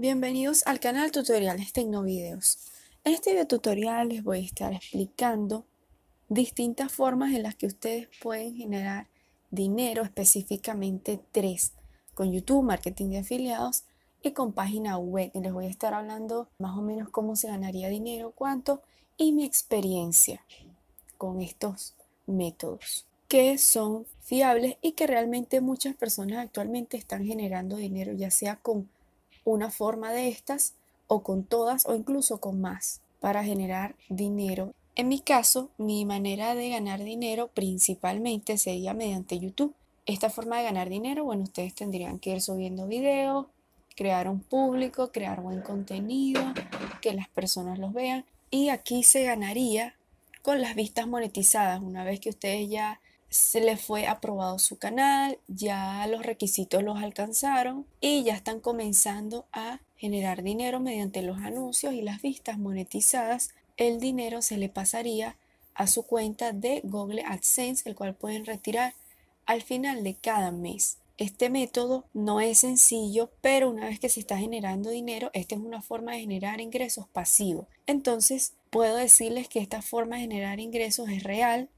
Bienvenidos al canal Tutoriales Tecnovideos. En este video tutorial les voy a estar explicando distintas formas en las que ustedes pueden generar dinero, específicamente tres, con YouTube, marketing de afiliados y con página web. Les voy a estar hablando más o menos cómo se ganaría dinero, cuánto y mi experiencia con estos métodos que son fiables y que realmente muchas personas actualmente están generando dinero, ya sea con una forma de estas o con todas o incluso con más para generar dinero. En mi caso, mi manera de ganar dinero principalmente sería mediante YouTube. Esta forma de ganar dinero, bueno, ustedes tendrían que ir subiendo videos, crear un público, crear buen contenido, que las personas los vean. Y aquí se ganaría con las vistas monetizadas. Una vez que ustedes ya se le fue aprobado su canal, ya los requisitos los alcanzaron y ya están comenzando a generar dinero mediante los anuncios y las vistas monetizadas. El dinero se le pasaría a su cuenta de Google AdSense, el cual pueden retirar al final de cada mes. Este método no es sencillo, pero una vez que se está generando dinero, esta es una forma de generar ingresos pasivos. Entonces, puedo decirles que esta forma de generar ingresos es real,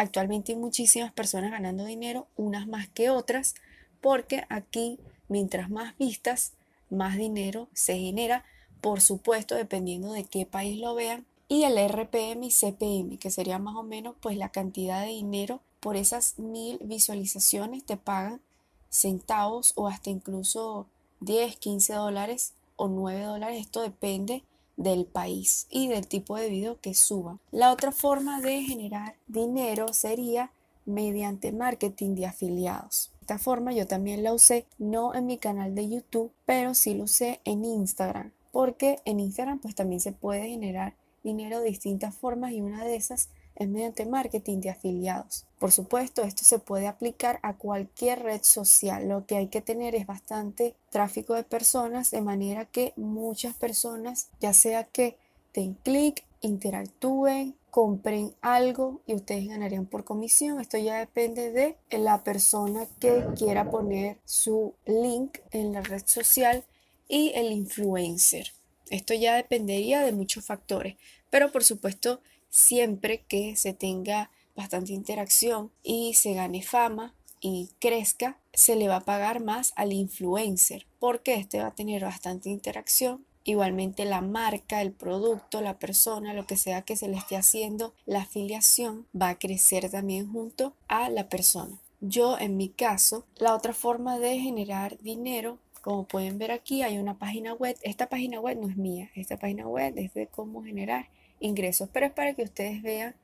Actualmente hay muchísimas personas ganando dinero, unas más que otras, porque aquí mientras más vistas, más dinero se genera, por supuesto, dependiendo de qué país lo vean, y el RPM y CPM, que sería más o menos pues la cantidad de dinero por esas mil visualizaciones te pagan centavos o hasta incluso 10, 15 dólares o 9 dólares, esto depende del país y del tipo de video que suba. La otra forma de generar dinero sería mediante marketing de afiliados. Esta forma yo también la usé, no en mi canal de YouTube, pero sí lo usé en Instagram, porque en Instagram pues también se puede generar dinero de distintas formas y una de esas mediante marketing de afiliados. Por supuesto, esto se puede aplicar a cualquier red social. Lo que hay que tener es bastante tráfico de personas, de manera que muchas personas, ya sea que den clic, interactúen, compren algo y ustedes ganarían por comisión. Esto ya depende de la persona que quiera poner su link en la red social y el influencer. Esto ya dependería de muchos factores, pero por supuesto siempre que se tenga bastante interacción y se gane fama y crezca, se le va a pagar más al influencer porque este va a tener bastante interacción. Igualmente la marca, el producto, la persona, lo que sea que se le esté haciendo, la afiliación va a crecer también junto a la persona. Yo en mi caso, la otra forma de generar dinero como pueden ver aquí hay una página web. Esta página web no es mía. Esta página web es de cómo generar ingresos, pero es para que ustedes vean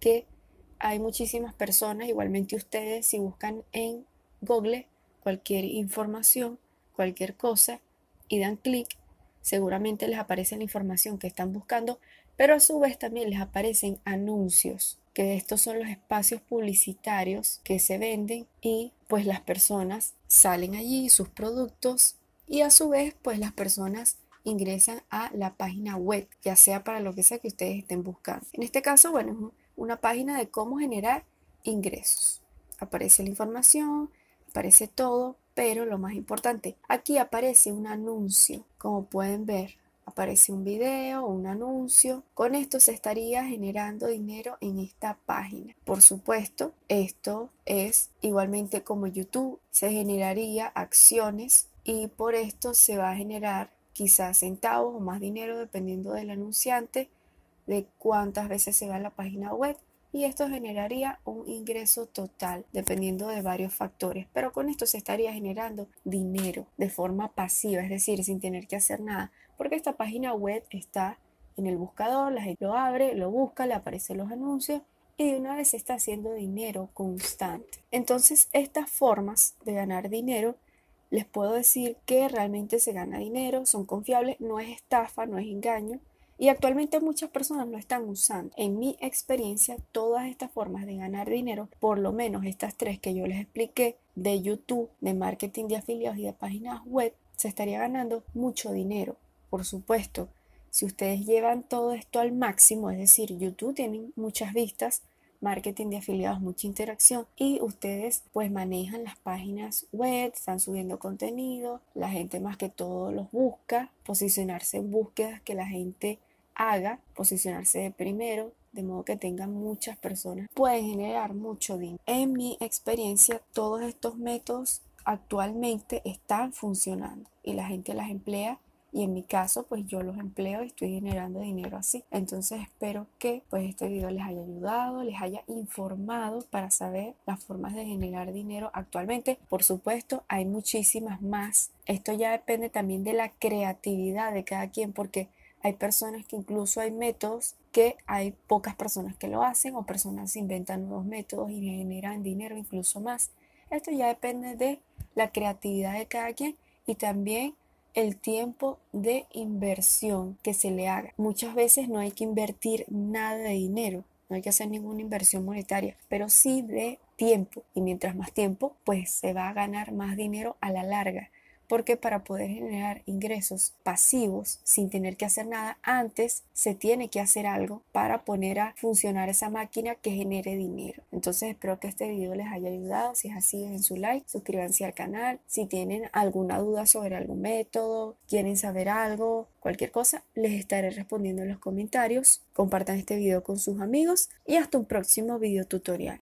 que hay muchísimas personas, igualmente ustedes si buscan en Google cualquier información, cualquier cosa y dan clic, seguramente les aparece la información que están buscando, pero a su vez también les aparecen anuncios, que estos son los espacios publicitarios que se venden y pues las personas salen allí sus productos y a su vez pues las personas ingresan a la página web, ya sea para lo que sea que ustedes estén buscando. En este caso, bueno, es una página de cómo generar ingresos. Aparece la información, aparece todo, pero lo más importante, aquí aparece un anuncio, como pueden ver. Aparece un video, un anuncio. Con esto se estaría generando dinero en esta página. Por supuesto, esto es igualmente como YouTube. Se generaría acciones y por esto se va a generar quizás centavos o más dinero dependiendo del anunciante, de cuántas veces se va a la página web y esto generaría un ingreso total dependiendo de varios factores, pero con esto se estaría generando dinero de forma pasiva, es decir, sin tener que hacer nada, porque esta página web está en el buscador, la gente lo abre, lo busca, le aparecen los anuncios y de una vez está haciendo dinero constante. Entonces, estas formas de ganar dinero les puedo decir que realmente se gana dinero, son confiables, no es estafa, no es engaño. Y actualmente muchas personas lo están usando. En mi experiencia, todas estas formas de ganar dinero, por lo menos estas tres que yo les expliqué, de YouTube, de marketing de afiliados y de páginas web, se estaría ganando mucho dinero. Por supuesto, si ustedes llevan todo esto al máximo, es decir, YouTube tiene muchas vistas, marketing de afiliados, mucha interacción y ustedes pues manejan las páginas web, están subiendo contenido, la gente más que todo los busca, posicionarse en búsquedas que la gente haga, posicionarse de primero, de modo que tengan muchas personas, pueden generar mucho dinero. En mi experiencia, todos estos métodos actualmente están funcionando y la gente las emplea y en mi caso pues yo los empleo y estoy generando dinero así. Entonces espero que pues este video les haya ayudado, les haya informado para saber las formas de generar dinero actualmente. Por supuesto hay muchísimas más. Esto ya depende también de la creatividad de cada quien porque hay personas que incluso hay métodos que hay pocas personas que lo hacen o personas inventan nuevos métodos y generan dinero incluso más. Esto ya depende de la creatividad de cada quien y también el tiempo de inversión que se le haga. Muchas veces no hay que invertir nada de dinero, no hay que hacer ninguna inversión monetaria, pero sí de tiempo. Y mientras más tiempo, pues se va a ganar más dinero a la larga porque para poder generar ingresos pasivos sin tener que hacer nada, antes se tiene que hacer algo para poner a funcionar esa máquina que genere dinero. Entonces espero que este video les haya ayudado. Si es así, den su like, suscríbanse al canal. Si tienen alguna duda sobre algún método, quieren saber algo, cualquier cosa, les estaré respondiendo en los comentarios. Compartan este video con sus amigos y hasta un próximo video tutorial.